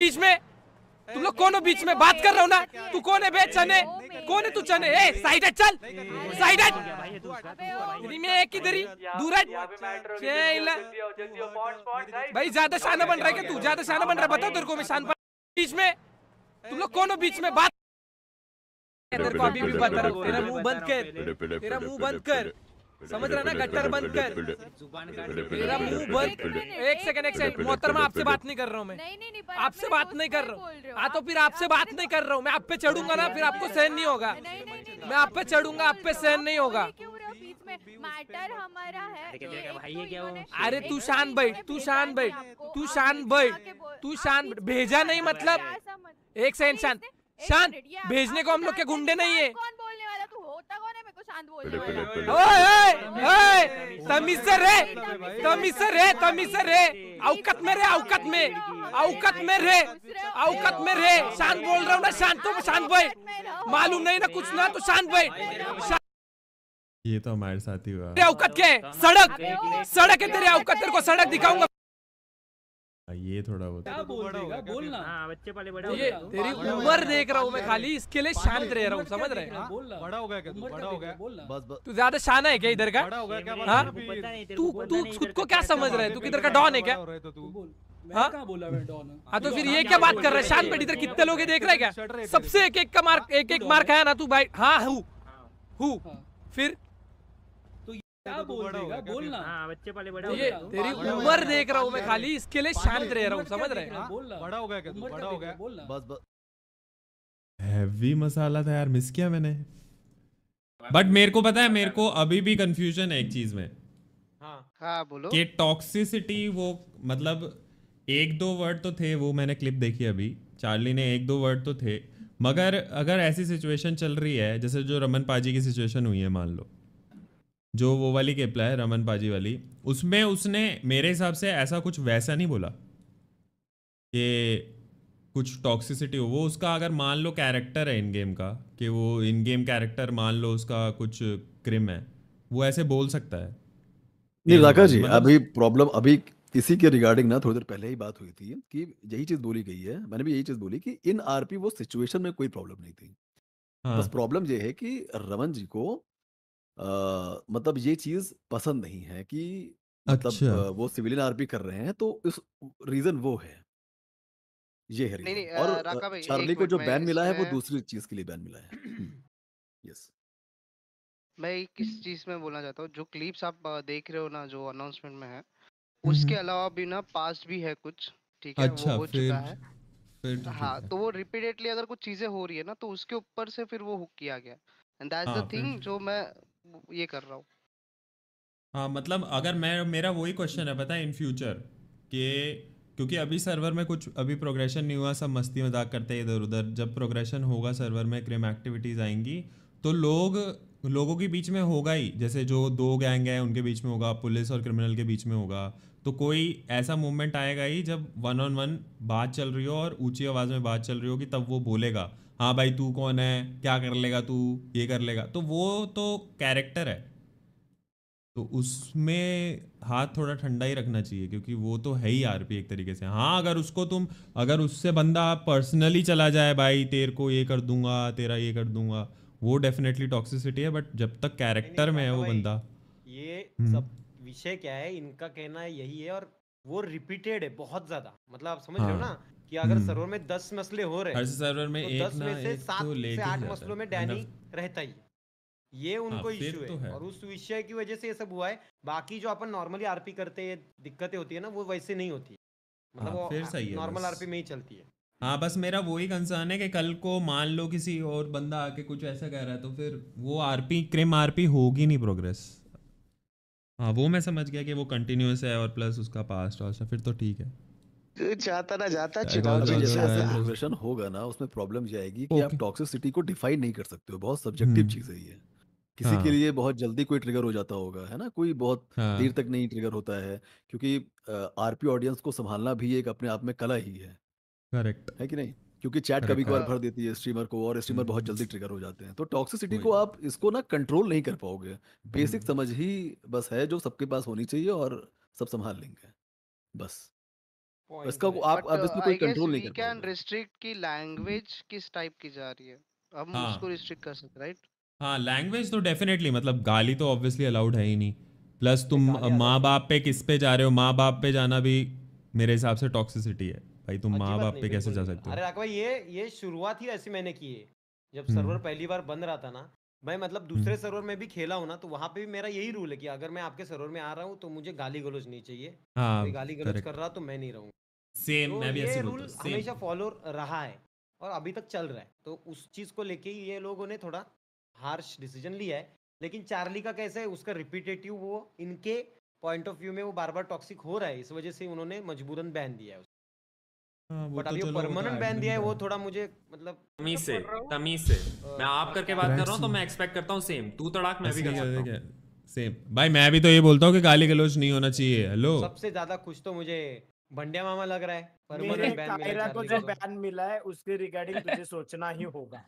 बीच में तुम लोग कौन हो बीच में बात कर रहे हो ना तू कौन है बे चने कौन है तू चने ए साइड चल साइड तेरी में एक किधरी दूर भाई ज्यादा शाना बन रहा है क्या तू ज्यादा शाना बन रहा है बता तेरे को मैं शान बीच में तुम लोग कौन हो बीच में बात तेरे को अभी भी बता रहा हूँ तेरा मुंह बंद कर तेरा मुंह बंद कर समझ रहा ना गट्टर बंद कर मेरा मुंह बंद एक सेकंड एक सेकंड मोहतरमा आपसे बात नहीं कर रहा हूँ मैं आपसे बात नहीं कर रहा हूँ हाँ तो फिर आपसे बात नहीं कर रहा हूँ मैं आप पे चढ़ूंगा ना फिर आपको सहन नहीं होगा मैं आप पे चढ़ूंगा आप पे सहन नहीं होगा मैटर हमारा है अरे तू शान बैठ तू शान बैठ तू शान बैठ तू शान भेजा नहीं मतलब एक सेकंड शांत शांत भेजने को हम लोग के गुंडे नहीं है औकत में रे औकत में औकत में रे औकत में रे शांत बोल रहा हूँ ना शांत तो शांत भाई मालूम नहीं ना कुछ ना तो शांत भाई ये तो हमारे साथ ही हुआ औकत के सड़क सड़क है तेरे औकत तेरे को सड़क दिखाऊंगा हाँ, ये थोड़ा बहुत बोलना हाँ, बच्चे पहले बड़ा ये तेरी उम्र देख रहा हूँ मैं खाली इसके लिए शांत रह रहा हूँ समझ रहे बड़ा हो गया तू बस बस तू ज्यादा शाना है क्या इधर का बड़ा तू तू खुद को क्या समझ रहा है तू किधर का डॉन है क्या हाँ बोला डॉन हाँ तो फिर ये क्या बात कर रहा है शांत बैठ इधर कितने लोग तो देख रहे हैं क्या सबसे एक एक का मार्क हाँ, एक एक मार्क आया ना तू भाई हाँ हूँ हूँ फिर तो क्या बोल देगा बोलना हाँ, बच्चे पहले बड़ा तो ये तेरी उम्र देख रहा हूँ मैं खाली इसके लिए शांत रह रहा हूँ समझ रहे बड़ा हो गया क्या बड़ा हो गया बस बस हैवी मसाला था यार मिस किया मैंने बट मेरे को पता है मेरे को अभी भी कंफ्यूजन है एक चीज में हाँ हाँ बोलो कि टॉक्सिसिटी वो मतलब एक दो वर्ड तो थे वो मैंने क्लिप देखी अभी चार्ली ने एक दो वर्ड तो थे मगर अगर ऐसी सिचुएशन चल रही है जैसे जो रमन पाजी की सिचुएशन हुई है मान लो जो वो वाली केपला है रमन पाजी वाली उसमें उसने मेरे हिसाब से ऐसा कुछ वैसा नहीं बोला कि कुछ टॉक्सिसिटी हो वो उसका अगर मान लो कैरेक्टर है इन गेम का कि वो इन गेम कैरेक्टर मान लो उसका कुछ क्रिम है वो ऐसे बोल सकता है नहीं राका जी मतलब अभी प्रॉब्लम अभी इसी के रिगार्डिंग ना थोड़ी देर पहले ही बात हुई थी कि यही चीज बोली गई है मैंने भी यही चीज बोली कि इन आरपी वो सिचुएशन में कोई प्रॉब्लम नहीं थी हाँ। बस प्रॉब्लम ये है कि रमन जी को अ, मतलब ये चीज़ पसंद नहीं है कि मतलब अच्छा। वो सिविलियन आरपी कर रहे हैं तो इस रीज़न वो है। ये है नहीं, नहीं और चार्ली को जो बैन मिला है वो दूसरी चीज़ के लिए बैन मिला है। यस। मैं किस चीज़ में बोलना चाहता हूँ, जो क्लिप्स आप देख रहे हो ना जो अनाउंसमेंट में है, उसके अलावा भी ना पास्ट भी है कुछ, ठीक है? वो अच्छा, हो चुका है। तो हाँ, तो वो रिपीटेडली अगर कुछ चीज़ें हो रही है ना तो उसके ऊपर से फिर वो हुक किया गया एंड दैट्स द हाँ, थिंग जो मैं ये कर रहा हूँ हाँ मतलब अगर मैं मेरा वही क्वेश्चन है पता है इन फ्यूचर कि क्योंकि अभी सर्वर में कुछ अभी प्रोग्रेशन नहीं हुआ सब मस्ती मजाक करते हैं इधर उधर जब प्रोग्रेशन होगा सर्वर में क्रिम एक्टिविटीज़ आएंगी तो लोग लोगों के बीच में होगा ही जैसे जो दो गैंग है उनके बीच में होगा पुलिस और क्रिमिनल के बीच में होगा तो कोई ऐसा मोमेंट आएगा ही जब वन ऑन वन बात चल रही हो और ऊंची आवाज़ में बात चल रही होगी तब वो बोलेगा हाँ भाई तू कौन है क्या कर लेगा तू ये कर लेगा तो वो तो कैरेक्टर है तो उसमें हाथ थोड़ा ठंडा ही रखना चाहिए क्योंकि वो तो है ही आरपी एक तरीके से हाँ अगर उसको तुम अगर उससे बंदा पर्सनली चला जाए भाई तेरे को ये कर दूंगा तेरा ये कर दूंगा वो डेफिनेटली टॉक्सिसिटी है बट जब तक कैरेक्टर में है वो बंदा ये हम्म। सब विषय क्या है इनका कहना यही है और वो रिपीटेड है बहुत ज्यादा मतलब आप समझ रहे हो हाँ। ना कि अगर हम्म। सर्वर में दस मसले हो रहे हैं सर्वर में तो एक ना में सात तो से आठ मसलों में मतलब डैनी रहता ही ये हाँ, उनको इश्यू तो है।, तो है और उस विषय की वजह से ये सब हुआ है बाकी जो अपन नॉर्मली आरपी करते हैं दिक्कतें होती है ना वो वैसे नहीं होती मतलब हाँ, वो है नॉर्मल आरपी में ही चलती है हाँ बस मेरा वही कंसर्न है कि कल को मान लो किसी और बंदा आके कुछ ऐसा कह रहा है तो फिर वो आरपी क्रिम आरपी होगी नहीं प्रोग्रेस हाँ वो मैं समझ गया कि वो कंटिन्यूस है और प्लस उसका पास्ट और फिर तो ठीक है चाहता ना जाता चुनाव प्रोग्रेशन होगा ना उसमें प्रॉब्लम ये आएगी कि आप टॉक्सिसिटी को डिफाइन नहीं कर सकते हो बहुत सब्जेक्टिव हम्म। चीज है ये किसी हाँ। के लिए बहुत जल्दी कोई ट्रिगर हो जाता होगा है ना कोई बहुत हाँ। देर तक नहीं ट्रिगर होता है क्योंकि आरपी ऑडियंस को संभालना भी एक अपने आप में कला ही है करेक्ट है कि नहीं क्योंकि चैट कभी कभार हाँ। भर देती है स्ट्रीमर को और स्ट्रीमर बहुत हम्म। जल्दी ट्रिगर हो जाते हैं तो टॉक्सिसिटी को आप इसको ना कंट्रोल नहीं कर पाओगे बेसिक हम्म। समझ ही बस है जो सबके पास होनी चाहिए और सब संभाल लेंगे बस इसका आप अब इसमें कोई कंट्रोल नहीं कर कैन रिस्ट्रिक्ट की लैंग्वेज किस टाइप की जा रही है हम हाँ. उसको रिस्ट्रिक्ट कर सकते राइट हाँ लैंग्वेज तो डेफिनेटली मतलब गाली तो ऑब्वियसली अलाउड है ही नहीं प्लस तुम माँ बाप पे किस पे जा रहे हो माँ बाप पे जाना भी मेरे हिसाब से टॉक्सिसिटी है भाई तुम माँ बाप पे कैसे जा सकते हो अरे राघव ये ये शुरुआत ही ऐसी मैंने की है जब सर्वर हम्म। पहली बार बंद रहा था ना भाई मतलब दूसरे सर्वर हम्म। में भी खेला हो ना तो वहां पे भी मेरा यही रूल है कि अगर मैं आपके सर्वर में आ रहा हूँ तो मुझे गाली गलोज नहीं चाहिए हाँ, कोई गाली गलोज कर रहा तो मैं नहीं रहूंगा सेम तो मैं भी ऐसे रूल बोलता हमेशा सेम फॉलो रहा है और अभी तक चल रहा है तो उस चीज को लेके ये लोगों ने थोड़ा हार्श डिसीजन लिया है लेकिन चार्ली का कैसे है उसका रिपीटेटिव वो इनके पॉइंट ऑफ व्यू में वो बार बार टॉक्सिक हो रहा है इस वजह से उन्होंने मजबूरन बैन दिया है बट हाँ, तो अभी परमानेंट तो बैन दिया है वो थोड़ा मुझे मतलब तमीज से तमीज से uh, मैं आप करके बात कर रहा हूँ तो मैं एक्सपेक्ट करता हूँ सेम तू तड़ाक मैं भी कर सकता सेम भाई मैं भी तो ये बोलता हूँ कि गाली गलोच नहीं होना चाहिए हेलो सबसे ज्यादा खुश तो मुझे भंडिया मामा लग रहा है परमानेंट बैन मिला है उसके रिगार्डिंग तुझे सोचना ही होगा